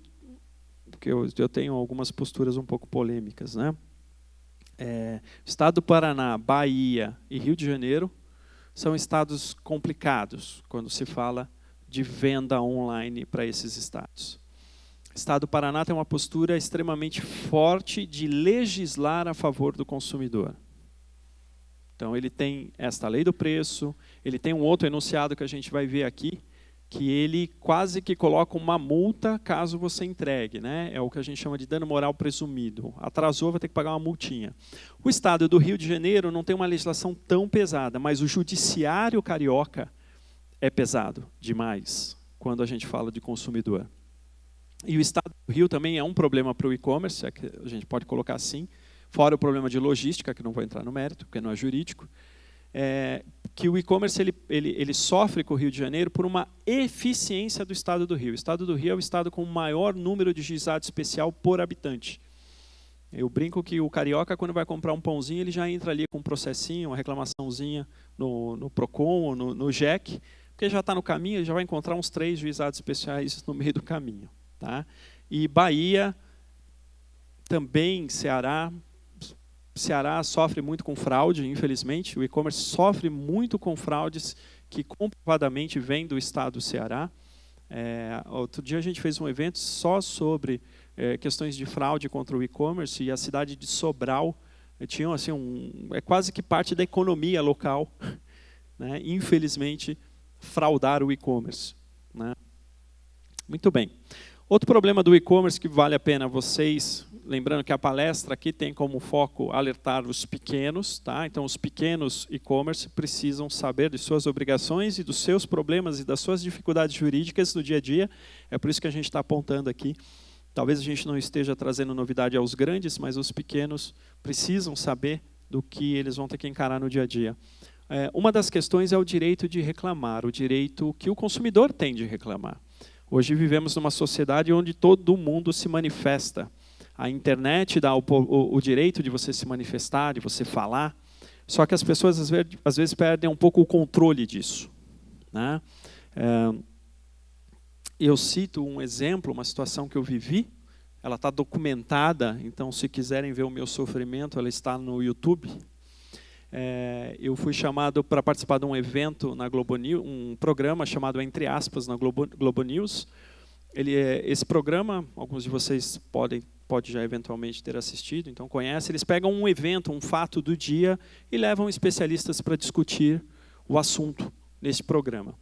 A: porque eu, eu, tenho algumas posturas um pouco polêmicas, né? É, estado do Paraná, Bahia e Rio de Janeiro são estados complicados quando se fala de venda online para esses estados. O Estado do Paraná tem uma postura extremamente forte de legislar a favor do consumidor. Então, ele tem esta lei do preço, ele tem um outro enunciado que a gente vai ver aqui, que ele quase que coloca uma multa caso você entregue, né? É o que a gente chama de dano moral presumido. Atrasou, vai ter que pagar uma multinha. O estado do Rio de Janeiro não tem uma legislação tão pesada, mas o judiciário carioca é pesado demais quando a gente fala de consumidor. E o estado do Rio também é um problema para o e-commerce, é a gente pode colocar assim, fora o problema de logística, que não vou entrar no mérito, porque não é jurídico. É, que o e-commerce ele, ele, ele sofre com o Rio de Janeiro por uma eficiência do estado do Rio. O estado do Rio é o estado com o maior número de juizado especial por habitante. Eu brinco que o carioca, quando vai comprar um pãozinho, ele já entra ali com um processinho, uma reclamaçãozinha no, no PROCON ou no, no JEC, porque já está no caminho, ele já vai encontrar uns três juizados especiais no meio do caminho. Tá? E Bahia, também Ceará, Ceará sofre muito com fraude, infelizmente. O e-commerce sofre muito com fraudes que comprovadamente vêm do estado do Ceará. É, outro dia a gente fez um evento só sobre é, questões de fraude contra o e-commerce e a cidade de Sobral eh, tinha assim um é quase que parte da economia local, né? Infelizmente fraudar o e-commerce, né? Muito bem. Outro problema do e-commerce que vale a pena vocês lembrando que a palestra aqui tem como foco alertar os pequenos, tá? Então, os pequenos e-commerce precisam saber de suas obrigações e dos seus problemas e das suas dificuldades jurídicas no dia a dia. É por isso que a gente está apontando aqui. Talvez a gente não esteja trazendo novidade aos grandes, mas os pequenos precisam saber do que eles vão ter que encarar no dia a dia. É, uma das questões é o direito de reclamar, o direito que o consumidor tem de reclamar. Hoje vivemos numa sociedade onde todo mundo se manifesta. A internet dá o, o, o direito de você se manifestar, de você falar, só que as pessoas às vezes, às vezes perdem um pouco o controle disso. Né? É, eu cito um exemplo, uma situação que eu vivi, ela está documentada, então se quiserem ver o meu sofrimento, ela está no YouTube. É, eu fui chamado para participar de um evento na Globo News, um programa chamado Entre Aspas na Globo, Globo News. Ele, é, esse programa, alguns de vocês podem pode já eventualmente ter assistido, então conhece, eles pegam um evento, um fato do dia e levam especialistas para discutir o assunto nesse programa.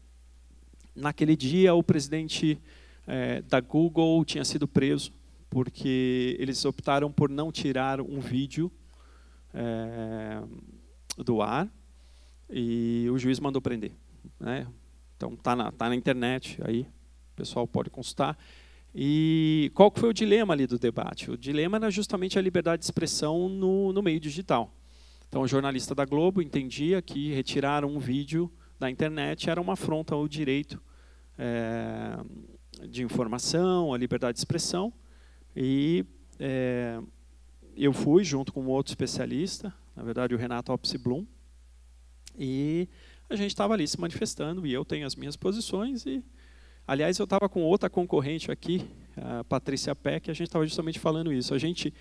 A: Naquele dia, o presidente é, da Google tinha sido preso porque eles optaram por não tirar um vídeo é, do ar e o juiz mandou prender. Né? Então tá na, tá na internet aí, o pessoal pode consultar. E qual que foi o dilema ali do debate? O dilema era justamente a liberdade de expressão no, no meio digital. Então, o jornalista da Globo entendia que retirar um vídeo da internet era uma afronta ao direito é, de informação, à liberdade de expressão. E é, eu fui junto com um outro especialista, na verdade o Renato Alpes Blum, e a gente estava ali se manifestando, e eu tenho as minhas posições, e Aliás, eu estava com outra concorrente aqui, a Patrícia Peck, e a gente estava justamente falando isso. A gente,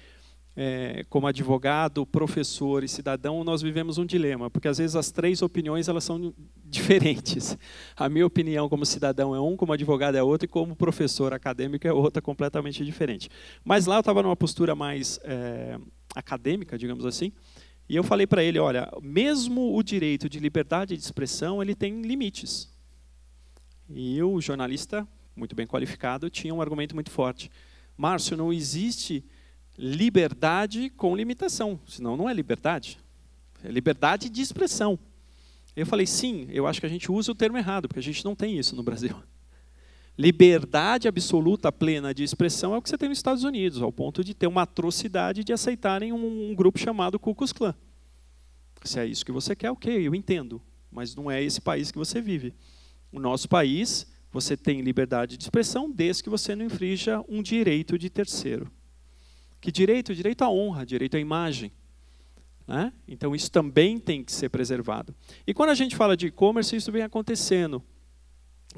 A: é, como advogado, professor e cidadão, nós vivemos um dilema, porque às vezes as três opiniões elas são diferentes. A minha opinião como cidadão é um, como advogado é outra, e como professor acadêmico é outra, completamente diferente. Mas lá eu estava numa postura mais é, acadêmica, digamos assim, e eu falei para ele, olha, mesmo o direito de liberdade de expressão, ele tem limites. E o jornalista, muito bem qualificado, tinha um argumento muito forte. Márcio, não existe liberdade com limitação, senão não é liberdade. É liberdade de expressão. Eu falei, sim, eu acho que a gente usa o termo errado, porque a gente não tem isso no Brasil. Liberdade absoluta, plena de expressão é o que você tem nos Estados Unidos, ao ponto de ter uma atrocidade de aceitarem um, um grupo chamado Ku Klux Klan. Se é isso que você quer, ok, eu entendo. Mas não é esse país que você vive o nosso país, você tem liberdade de expressão desde que você não infrinja um direito de terceiro. Que direito? Direito à honra, direito à imagem. Né? Então, isso também tem que ser preservado. E quando a gente fala de e-commerce, isso vem acontecendo.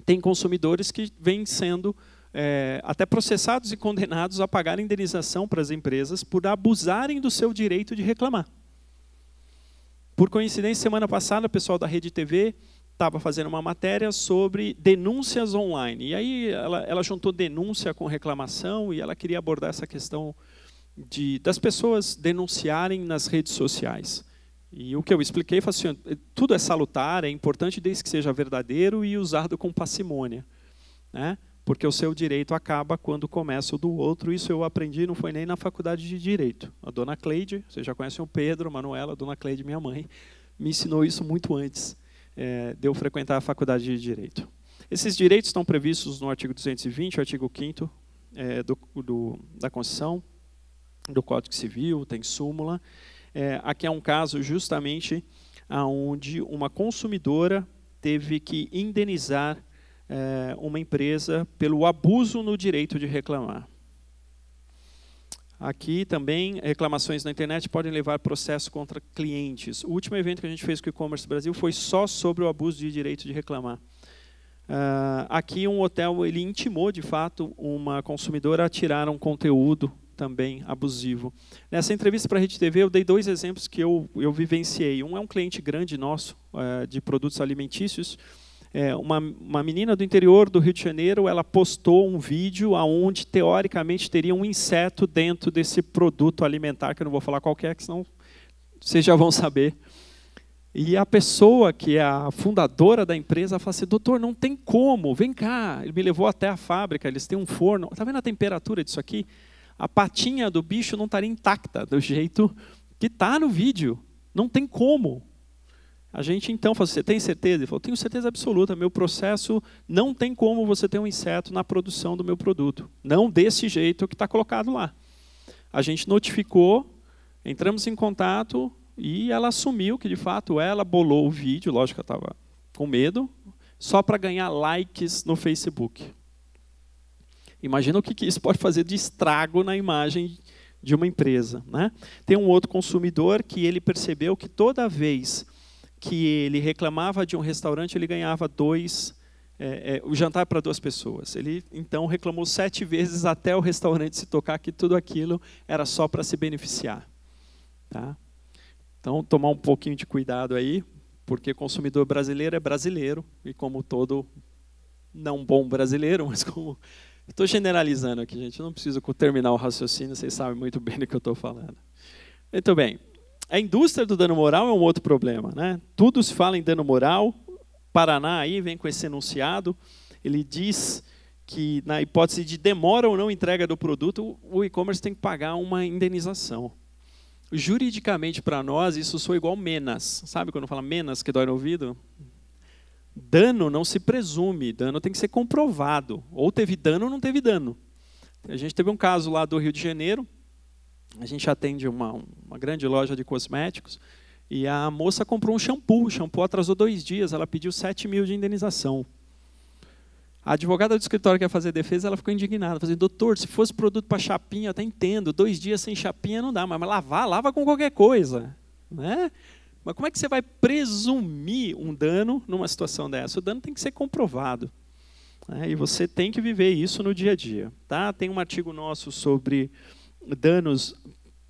A: Tem consumidores que vêm sendo é, até processados e condenados a pagar indenização para as empresas por abusarem do seu direito de reclamar. Por coincidência, semana passada, o pessoal da Rede TV estava fazendo uma matéria sobre denúncias online. E aí ela, ela juntou denúncia com reclamação e ela queria abordar essa questão de, das pessoas denunciarem nas redes sociais. E o que eu expliquei foi assim, tudo é salutar, é importante desde que seja verdadeiro e usado com parcimônia. Né? Porque o seu direito acaba quando começa o do outro. Isso eu aprendi, não foi nem na faculdade de Direito. A dona Cleide, vocês já conhecem o Pedro, a Manuela, a dona Cleide, minha mãe, me ensinou isso muito antes é, de eu frequentar a faculdade de Direito. Esses direitos estão previstos no artigo 220, artigo 5 é, do, do, da Constituição, do Código Civil, tem súmula. É, aqui é um caso justamente onde uma consumidora teve que indenizar é, uma empresa pelo abuso no direito de reclamar. Aqui também, reclamações na internet podem levar processo contra clientes. O último evento que a gente fez com o e-commerce Brasil foi só sobre o abuso de direito de reclamar. Uh, aqui um hotel ele intimou de fato uma consumidora a tirar um conteúdo também abusivo. Nessa entrevista para a Rede TV eu dei dois exemplos que eu, eu vivenciei. Um é um cliente grande nosso uh, de produtos alimentícios é, uma, uma menina do interior do Rio de Janeiro, ela postou um vídeo aonde teoricamente teria um inseto dentro desse produto alimentar, que eu não vou falar qual é, que senão vocês já vão saber. E a pessoa que é a fundadora da empresa fala assim: doutor, não tem como, vem cá. Ele me levou até a fábrica, eles têm um forno. Está vendo a temperatura disso aqui? A patinha do bicho não tá estaria intacta do jeito que está no vídeo. Não tem como. A gente então falou: assim, Você tem certeza? Ele falou: Tenho certeza absoluta. Meu processo não tem como você ter um inseto na produção do meu produto. Não desse jeito que está colocado lá. A gente notificou, entramos em contato e ela assumiu que de fato ela bolou o vídeo. Lógico que ela estava com medo, só para ganhar likes no Facebook. Imagina o que, que isso pode fazer de estrago na imagem de uma empresa. Né? Tem um outro consumidor que ele percebeu que toda vez que ele reclamava de um restaurante, ele ganhava dois, é, é, o jantar para duas pessoas. Ele então reclamou sete vezes até o restaurante se tocar que tudo aquilo era só para se beneficiar. Tá? Então, tomar um pouquinho de cuidado aí, porque consumidor brasileiro é brasileiro, e como todo não bom brasileiro, mas como. Estou generalizando aqui, gente, não preciso terminar o raciocínio, vocês sabem muito bem do que eu estou falando. Muito bem, a indústria do dano moral é um outro problema. Né? Tudo se fala em dano moral. Paraná aí vem com esse enunciado. Ele diz que, na hipótese de demora ou não entrega do produto, o e-commerce tem que pagar uma indenização. Juridicamente, para nós, isso soa igual menas. Sabe quando fala menas que dói no ouvido? Dano não se presume, dano tem que ser comprovado. Ou teve dano ou não teve dano. A gente teve um caso lá do Rio de Janeiro, a gente atende uma, uma grande loja de cosméticos e a moça comprou um shampoo. O shampoo atrasou dois dias, ela pediu 7 mil de indenização. A advogada do escritório que ia fazer defesa, ela ficou indignada. Falou assim, doutor, se fosse produto para chapinha, eu até entendo. Dois dias sem chapinha não dá, mas lavar, lava com qualquer coisa. Né? Mas como é que você vai presumir um dano numa situação dessa? O dano tem que ser comprovado. Né? E você tem que viver isso no dia a dia. Tá? Tem um artigo nosso sobre danos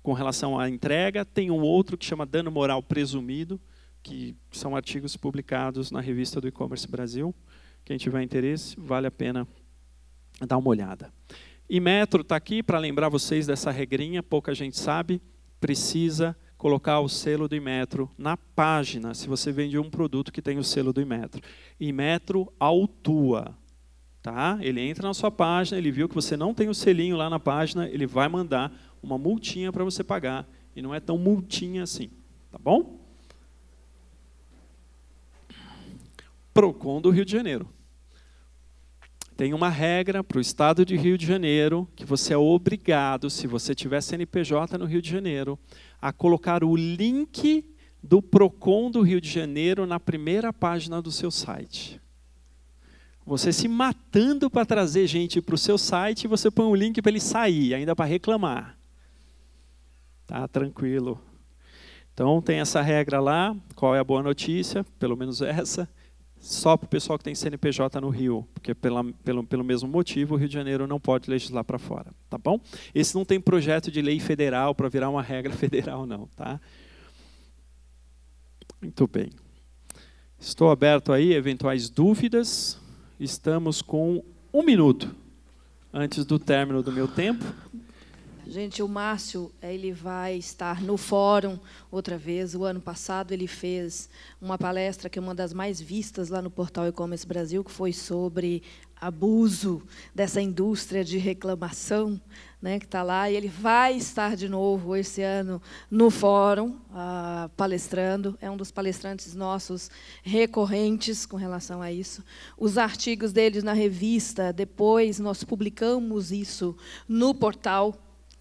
A: com relação à entrega, tem um outro que chama dano moral presumido, que são artigos publicados na revista do e-commerce Brasil. Quem tiver interesse, vale a pena dar uma olhada. E metro está aqui para lembrar vocês dessa regrinha, pouca gente sabe, precisa colocar o selo do Imetro na página, se você vende um produto que tem o selo do Imetro. Imetro autua, Tá? Ele entra na sua página, ele viu que você não tem o selinho lá na página, ele vai mandar uma multinha para você pagar. E não é tão multinha assim. Tá bom? PROCON do Rio de Janeiro. Tem uma regra para o estado de Rio de Janeiro que você é obrigado, se você tiver CNPJ no Rio de Janeiro, a colocar o link do PROCON do Rio de Janeiro na primeira página do seu site. Você se matando para trazer gente para o seu site, você põe um link para ele sair, ainda para reclamar. Tá tranquilo. Então tem essa regra lá. Qual é a boa notícia? Pelo menos essa. Só para o pessoal que tem CNPJ no Rio, porque pela, pelo, pelo mesmo motivo o Rio de Janeiro não pode legislar para fora, tá bom? Esse não tem projeto de lei federal para virar uma regra federal, não, tá? Muito bem. Estou aberto aí eventuais dúvidas. Estamos com um minuto antes do término do meu tempo. Gente, o Márcio, ele vai estar no fórum outra vez. O ano passado ele fez uma palestra que é uma das mais vistas lá no portal E-commerce Brasil, que foi sobre abuso dessa indústria de reclamação, né, que está lá. E ele vai estar de novo esse ano no fórum, ah, palestrando. É um dos palestrantes nossos recorrentes com relação a isso. Os artigos dele na revista, depois nós publicamos isso no portal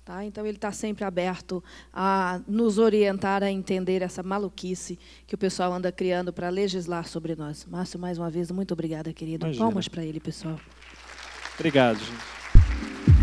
A: Tá? Então, ele está sempre aberto a nos orientar a entender essa maluquice que o pessoal anda criando para legislar sobre nós. Márcio, mais uma vez, muito obrigada, querido. Imagina. Palmas para ele, pessoal. Obrigado, gente.